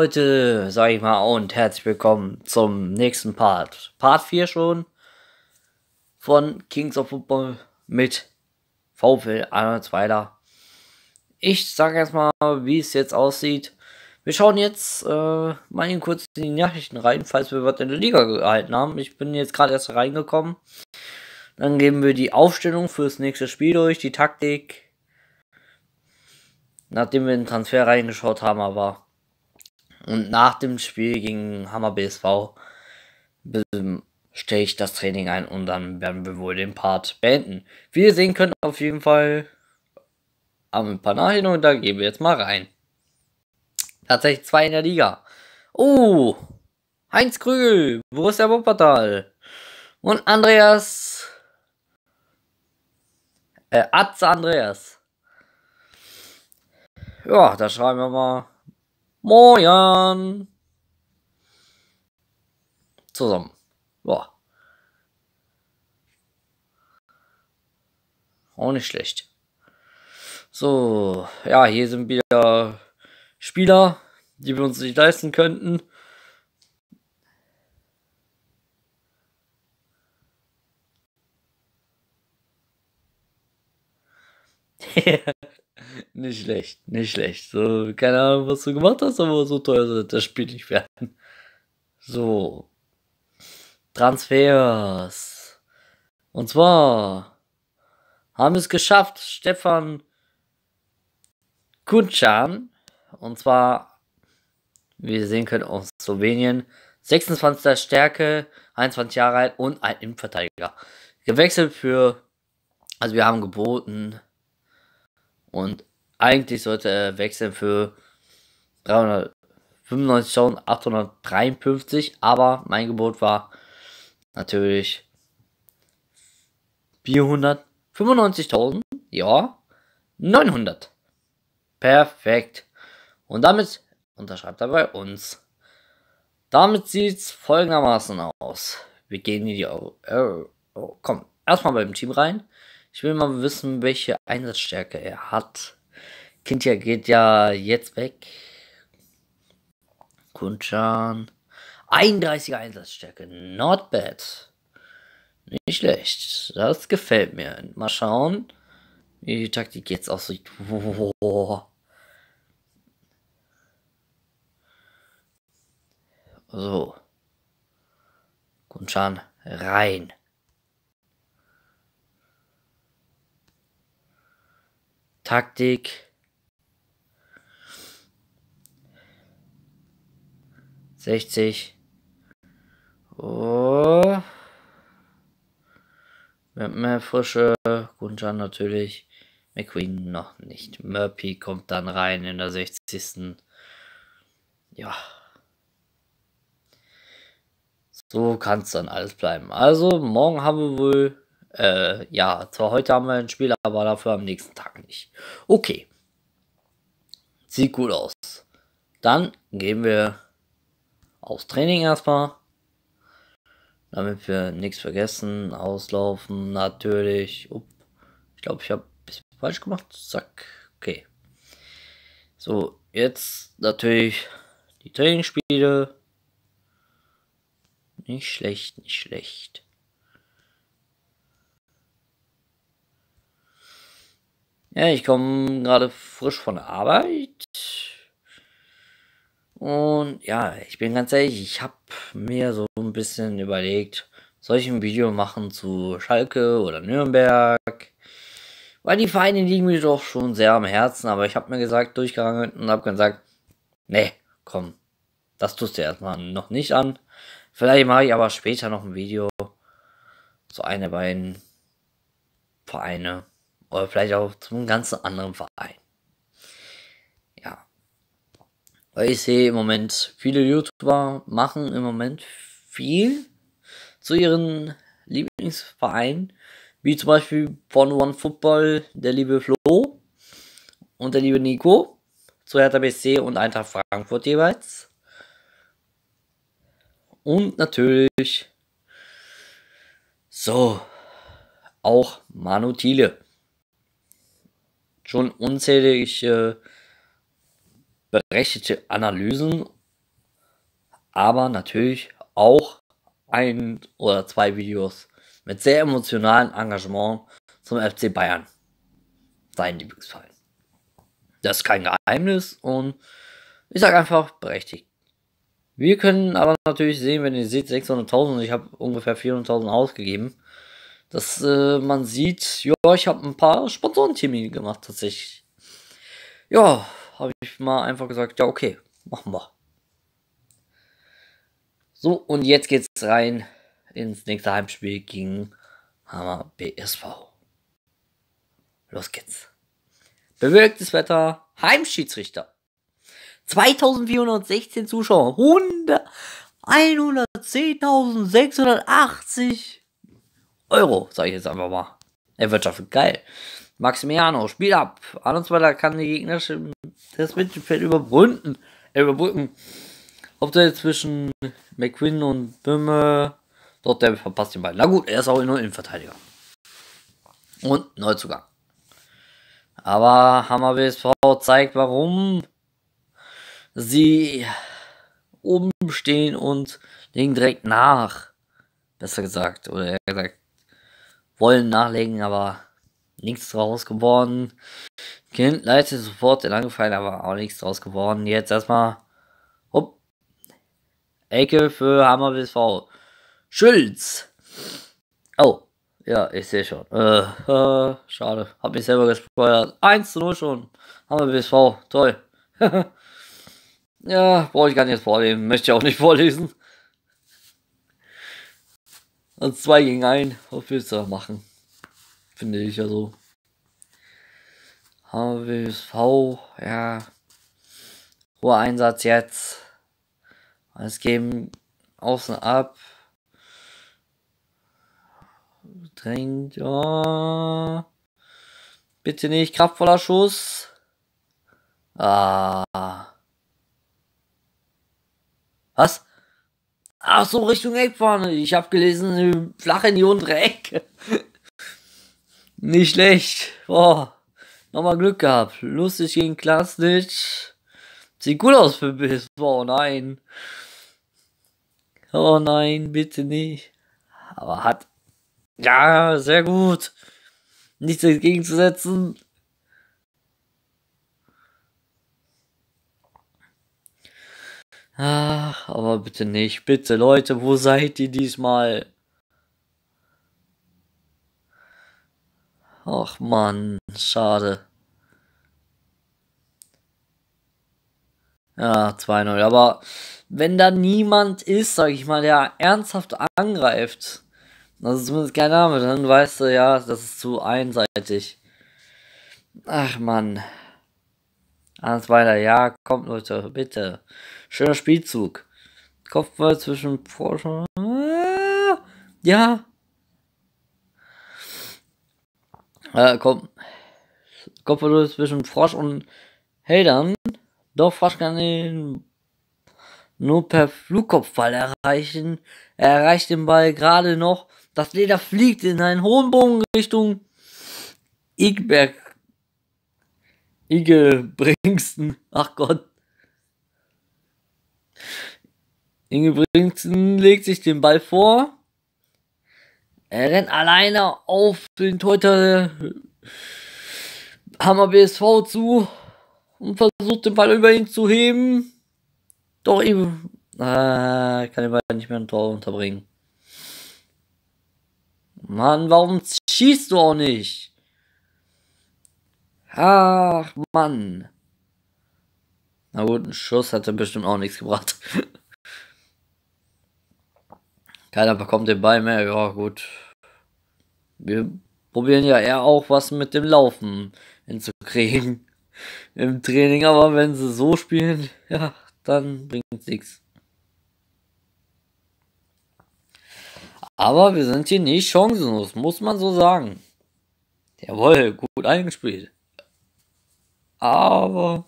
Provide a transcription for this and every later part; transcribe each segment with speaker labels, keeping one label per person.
Speaker 1: Leute, sag ich mal, und herzlich willkommen zum nächsten Part. Part 4 schon von Kings of Football mit VfL Arnold Weiler. Ich sage erstmal, wie es jetzt aussieht. Wir schauen jetzt äh, mal kurz in die Nachrichten rein, falls wir was in der Liga gehalten haben. Ich bin jetzt gerade erst reingekommen. Dann geben wir die Aufstellung fürs nächste Spiel durch, die Taktik. Nachdem wir den Transfer reingeschaut haben, aber und nach dem Spiel gegen Hammer BSV ähm, stelle ich das Training ein und dann werden wir wohl den Part beenden. Wie ihr sehen könnt, auf jeden Fall haben wir ein paar Panarchen und da gehen wir jetzt mal rein. Tatsächlich zwei in der Liga. Oh, Heinz Krügel, wo ist der Wuppertal? Und Andreas, äh, Atze Andreas. Ja, da schreiben wir mal Moin! Zusammen. Boah. Auch nicht schlecht. So, ja, hier sind wieder Spieler, die wir uns nicht leisten könnten. Nicht schlecht, nicht schlecht. So, keine Ahnung, was du gemacht hast, aber so teuer soll das Spiel nicht werden. So. Transfers. Und zwar haben wir es geschafft, Stefan Kuncan, und zwar, wie ihr sehen könnt, aus Slowenien, 26. Stärke, 21 Jahre alt und ein Innenverteidiger. Gewechselt für, also wir haben geboten und eigentlich sollte er wechseln für 395.853, aber mein Gebot war natürlich 495.000, ja, 900. Perfekt. Und damit unterschreibt er bei uns. Damit sieht es folgendermaßen aus. Wir gehen in die... Euro, Euro, komm, erstmal beim Team rein. Ich will mal wissen, welche Einsatzstärke er hat. Kindja geht ja jetzt weg. Kunchan. 31er Einsatzstärke. Not bad. Nicht schlecht. Das gefällt mir. Mal schauen, wie die Taktik jetzt aussieht. Boah. So. Kunchan rein. Taktik. Sechzig. Oh. Mit mehr Frische. Gunjan natürlich. McQueen noch nicht. Murphy kommt dann rein in der 60. Ja. So kann es dann alles bleiben. Also, morgen haben wir wohl äh, ja, zwar heute haben wir ein Spiel, aber dafür am nächsten Tag nicht. Okay. Sieht gut aus. Dann gehen wir aufs Training erstmal. Damit wir nichts vergessen. Auslaufen, natürlich. Upp. Ich glaube, ich habe ein bisschen falsch gemacht. Zack. Okay. So, jetzt natürlich die Trainingsspiele. Nicht schlecht, nicht schlecht. Ja, ich komme gerade frisch von der Arbeit. Und ja, ich bin ganz ehrlich, ich habe mir so ein bisschen überlegt, soll ich ein Video machen zu Schalke oder Nürnberg? Weil die Vereine liegen mir doch schon sehr am Herzen, aber ich habe mir gesagt, durchgehangelt und habe gesagt, nee, komm, das tust du erstmal noch nicht an. Vielleicht mache ich aber später noch ein Video zu einer beiden Vereine. Oder vielleicht auch zum ganz anderen Verein. Ja. Weil ich sehe im Moment, viele YouTuber machen im Moment viel zu ihren Lieblingsvereinen. Wie zum Beispiel von One Football, der liebe Flo und der liebe Nico. Zu Hertha BSC und Eintracht Frankfurt jeweils. Und natürlich so auch Manu Thiele schon unzählige äh, berechtigte Analysen, aber natürlich auch ein oder zwei Videos mit sehr emotionalem Engagement zum FC Bayern. Sein Lieblingsfall. Das ist kein Geheimnis und ich sage einfach berechtigt. Wir können aber natürlich sehen, wenn ihr seht, 600.000, ich habe ungefähr 400.000 ausgegeben dass äh, man sieht, ja, ich habe ein paar Sponsorentermine gemacht tatsächlich. Ja, habe ich mal einfach gesagt, ja, okay, machen wir. So, und jetzt geht's rein ins nächste Heimspiel gegen Hammer BSV. Los geht's. Bewölktes Wetter, Heimschiedsrichter. 2416 Zuschauer, 100, 110.680 Euro, sage ich jetzt einfach mal. Erwirtschaftet. Geil. Maximiano, Spiel ab. Ahnungsweiler kann die Gegner das Mittelfeld überbrücken. Äh, überbrücken. Ob der zwischen McQuinn und Böhme. Doch, der verpasst den Ball. Na gut, er ist auch nur Innenverteidiger. Und Neuzugang. Aber Hammer BSV zeigt, warum sie oben stehen und legen direkt nach. Besser gesagt, oder eher gesagt, wollen nachlegen, aber nichts draus geworden. Kind leitet sofort den Angefallen, aber auch nichts draus geworden. Jetzt erstmal. Hopp. Ecke für Hammer BSV. Schulz! Oh, ja, ich sehe schon. Äh, äh, schade. Hab mich selber gespeuert. 1 zu 0 schon. Hammer BSV. Toll. ja, brauche ich gar nicht vorlesen. Möchte ich auch nicht vorlesen. Also zwei gegen ein, was willst du da machen? Finde ich also. HWSV, ja. Hoher Einsatz jetzt. Es geben außen ab. Drängt, ja. Bitte nicht, kraftvoller Schuss. Ah. Was? Ach so, Richtung Eckfahne. Ich habe gelesen, flach in die untere Ecke. Nicht schlecht. Boah, nochmal Glück gehabt. Lustig gegen Klasnitsch. Sieht gut aus für Biss. Oh nein. Oh nein, bitte nicht. Aber hat. Ja, sehr gut. Nichts entgegenzusetzen. Ach, aber bitte nicht. Bitte, Leute, wo seid ihr diesmal? Ach Mann, schade. Ja, 2-0. Aber wenn da niemand ist, sag ich mal, der ernsthaft angreift, also zumindest kein Name, dann weißt du ja, das ist zu einseitig. Ach Mann. Alles weiter. Ja, kommt Leute, bitte. Schöner Spielzug. Kopfball zwischen Porsche. Ja. Äh, komm. Kopfball zwischen Frosch und Heldern. Doch Frosch kann ihn nur per Flugkopfball erreichen. Er erreicht den Ball gerade noch. Das Leder fliegt in einen hohen Bogen Richtung Igberg. Igelbringsten. Ach Gott. Ingebrigtsen legt sich den Ball vor. Er rennt alleine auf den Teuter Hammer BSV zu und versucht den Ball über ihn zu heben. Doch eben. Äh, kann den Ball nicht mehr ein Tor unterbringen. Mann, warum schießt du auch nicht? Ach, Mann. Na gut, ein Schuss hat er bestimmt auch nichts gebracht. Keiner bekommt den Ball mehr. Ja, gut. Wir probieren ja eher auch was mit dem Laufen hinzukriegen im Training, aber wenn sie so spielen, ja, dann bringt es nichts. Aber wir sind hier nicht chancenlos, muss man so sagen. Jawohl, gut eingespielt. Aber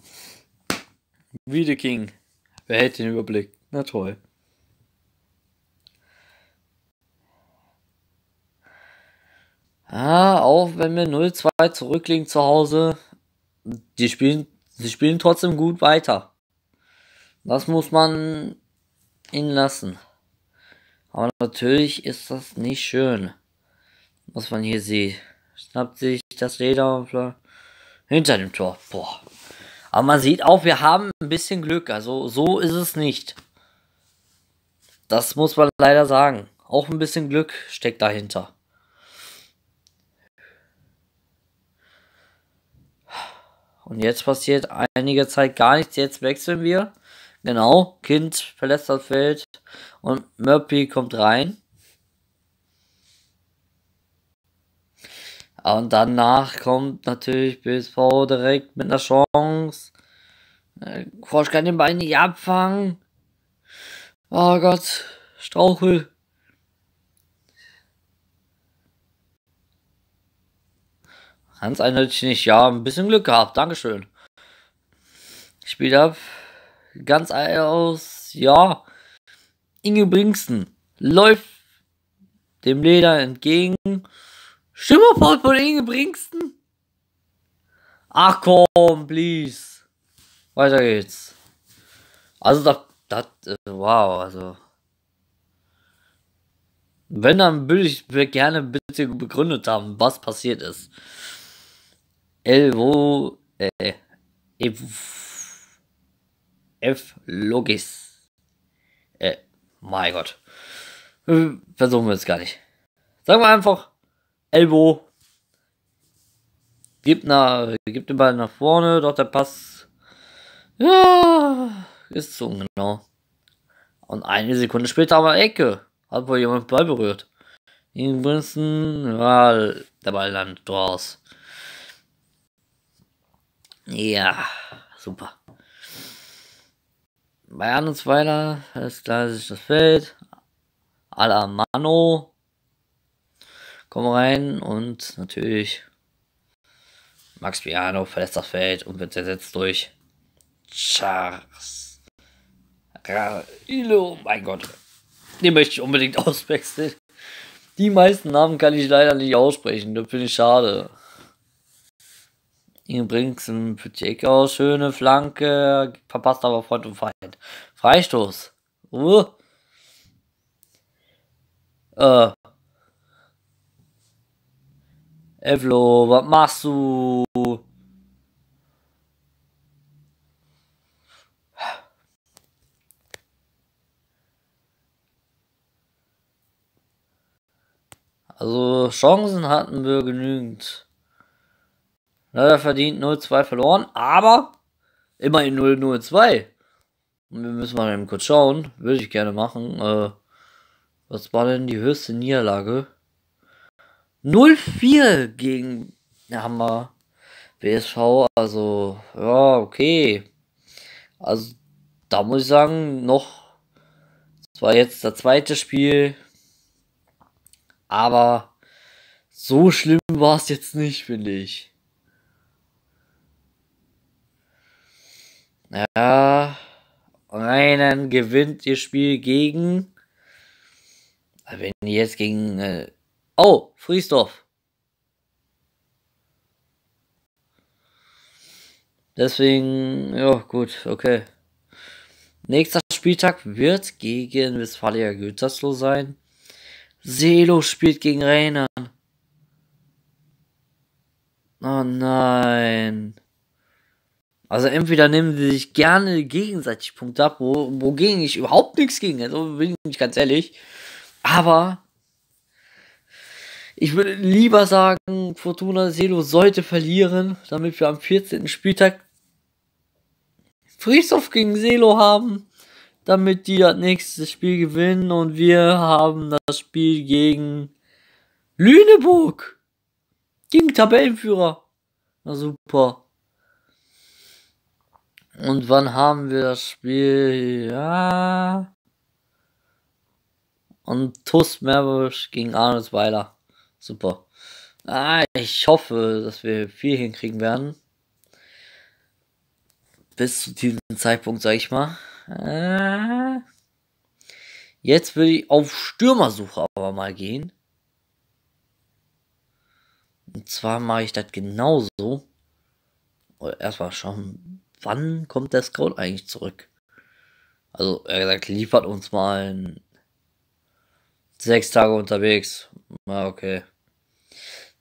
Speaker 1: wie der King. Wer hätte den Überblick? Na toll. Ah, auch wenn wir 0-2 zurückliegen zu Hause, die spielen, sie spielen trotzdem gut weiter. Das muss man ihnen lassen. Aber natürlich ist das nicht schön, was man hier sieht. Schnappt sich das Leder hinter dem Tor. Boah. Aber man sieht auch, wir haben ein bisschen Glück. Also so ist es nicht. Das muss man leider sagen. Auch ein bisschen Glück steckt dahinter. Und jetzt passiert einige Zeit gar nichts. Jetzt wechseln wir. Genau, Kind verlässt das Feld und Murphy kommt rein. Und danach kommt natürlich BSV direkt mit einer Chance. Äh, Frosch kann den Ball nicht abfangen. Oh Gott, Strauchel. Ganz eindeutig nicht. Ja, ein bisschen Glück gehabt. Dankeschön. Spielt ab. Ganz aus. Ja. Inge Brinksen läuft dem Leder entgegen. Stimmerport von Inge Brinksten? Ach komm, please. Weiter geht's. Also das, das, äh, wow, also. Wenn, dann würde ich gerne bitte begründet haben, was passiert ist. Elvo, äh, F, F Logis. Äh, mein Gott. Äh, versuchen wir es gar nicht. Sagen wir einfach, Elbow. Gibt, nach, gibt den Ball nach vorne, doch der Pass. Ja, ist zu ungenau. Und eine Sekunde später aber Ecke. Hat wohl jemand Ball berührt. Ingrinsen, ja, der Ball landet draus. Ja, super. Bei Annensweiler ist sich das Feld. Alamano kommen rein und natürlich Max Piano verlässt das Feld und wird ersetzt durch Charles Railo. Mein Gott, den möchte ich unbedingt auswechseln. Die meisten Namen kann ich leider nicht aussprechen, das finde ich schade. Ihn bringt ein Pitek aus, schöne Flanke, verpasst aber Freund und Feind. Freistoß. Uh. Äh, Evlo, was machst du? Also Chancen hatten wir genügend. Leider verdient 0-2 verloren, aber immerhin 0-0-2. Und wir müssen mal eben kurz schauen. Würde ich gerne machen. Äh, was war denn die höchste Niederlage? 0-4 gegen Hammer WSV. Also, ja, okay. Also, da muss ich sagen, noch. Das war jetzt das zweite Spiel. Aber so schlimm war es jetzt nicht, finde ich. Ja. Nein, gewinnt ihr Spiel gegen. Wenn ihr jetzt gegen eine äh, Oh, Friesdorf. Deswegen, ja, gut, okay. Nächster Spieltag wird gegen Westfalia Gütersloh sein. Selo spielt gegen Rainer. Oh nein. Also entweder nehmen sie sich gerne gegenseitig Punkte ab, wo, wogegen ich überhaupt nichts ging, also bin ich ganz ehrlich. Aber ich würde lieber sagen, Fortuna Selo sollte verlieren, damit wir am 14. Spieltag Frieshof gegen Selo haben, damit die das nächste Spiel gewinnen und wir haben das Spiel gegen Lüneburg. Gegen Tabellenführer. Na super. Und wann haben wir das Spiel? Ja. Und Tuss Merwisch gegen Arnold Weiler. Super. Ah, ich hoffe, dass wir viel hinkriegen werden. Bis zu diesem Zeitpunkt, sag ich mal. Ah. Jetzt will ich auf Stürmersuche aber mal gehen. Und zwar mache ich das genauso. Erstmal schauen, wann kommt der Scout eigentlich zurück? Also, er gesagt, liefert uns mal sechs Tage unterwegs. Ah, okay.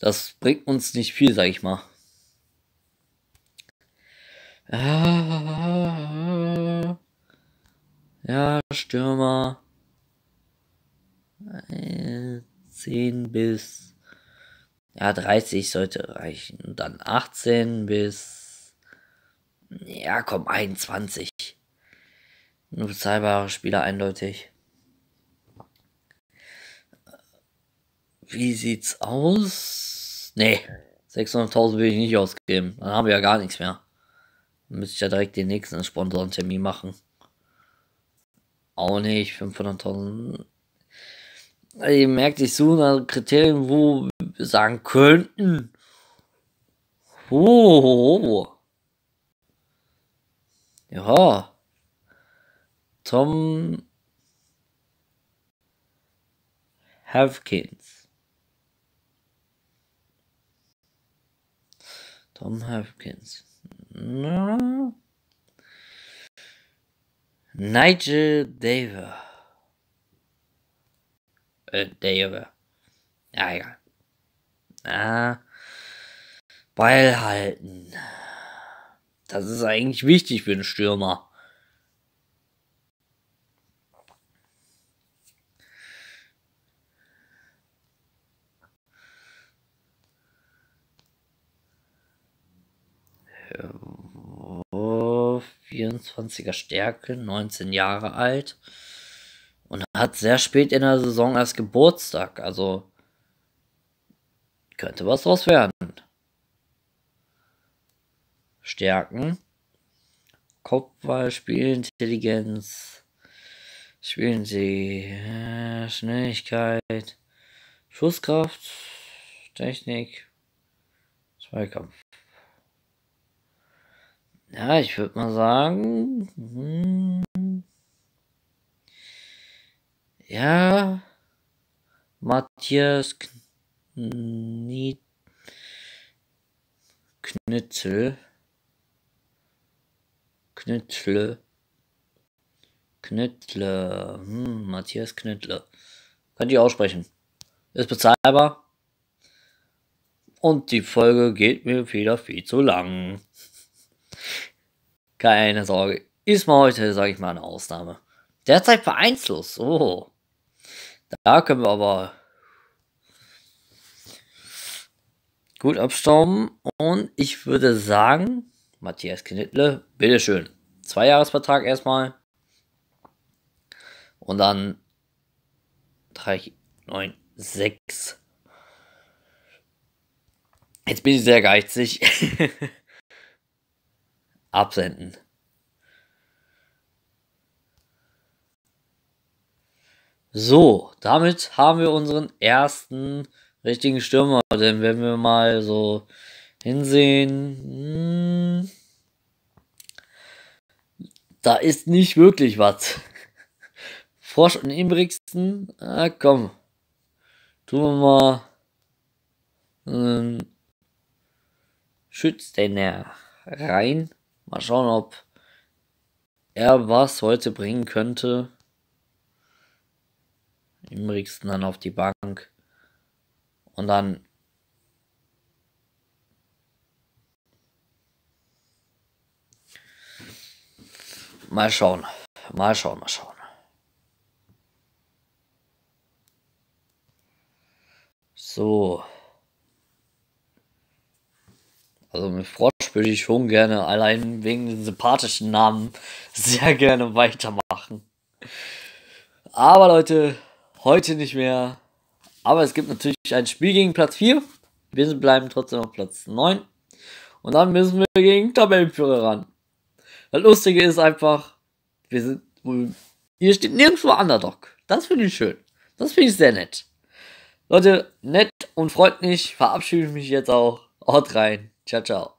Speaker 1: Das bringt uns nicht viel, sag ich mal. Ah. Ja, Stürmer. 10 bis ja, 30 sollte reichen. Und dann 18 bis ja, komm, 21. Nur bezahlbare Spieler eindeutig. Wie sieht's aus? Nee, 600.000 will ich nicht ausgeben. Dann haben wir ja gar nichts mehr. Dann müsste ich ja direkt den nächsten Sponsorentermin machen. Auch nicht, 500.000. Also, ihr merkt, ich suche nach Kriterien, wo wir sagen könnten. Oh. Ja. Tom Havkins. Tom Hopkins. Na? Nigel Daver. Äh, Daver. Ja, egal. Na, Ball halten. Das ist eigentlich wichtig für einen Stürmer. 24er Stärke, 19 Jahre alt und hat sehr spät in der Saison erst Geburtstag. Also könnte was draus werden. Stärken. Kopfball, Spielintelligenz, spielen sie äh, Schnelligkeit, Schusskraft, Technik, Zweikampf. Ja, ich würde mal sagen. Hm, ja. Matthias Knie, Knitzel. Knittle. Knittle. Hm, Matthias Knittle. Könnt ihr aussprechen. Ist bezahlbar. Und die Folge geht mir wieder viel zu lang. Keine Sorge, ist mal heute, sage ich mal, eine Ausnahme. Derzeit vereinslos. Oh. Da können wir aber gut abstauben. Und ich würde sagen, Matthias Knittle, bitteschön. Zwei Jahresvertrag erstmal. Und dann 3, 9, 6. Jetzt bin ich sehr geizig. Absenden. So, damit haben wir unseren ersten richtigen Stürmer. Denn wenn wir mal so hinsehen, hm. da ist nicht wirklich was. Frosch und Imbrigsten, ah, komm, tun wir mal einen ähm, Schützdenner rein. Mal schauen, ob er was heute bringen könnte. Im Imriksen dann auf die Bank. Und dann. Mal schauen. Mal schauen, mal schauen. So. Also mit Frosch würde ich schon gerne, allein wegen den sympathischen Namen, sehr gerne weitermachen. Aber Leute, heute nicht mehr. Aber es gibt natürlich ein Spiel gegen Platz 4. Wir bleiben trotzdem auf Platz 9. Und dann müssen wir gegen Tabellenführer ran. Das Lustige ist einfach, wir sind. Hier steht nirgendwo Underdog. Das finde ich schön. Das finde ich sehr nett. Leute, nett und freut mich. Verabschiede mich jetzt auch. Haut rein. 找找。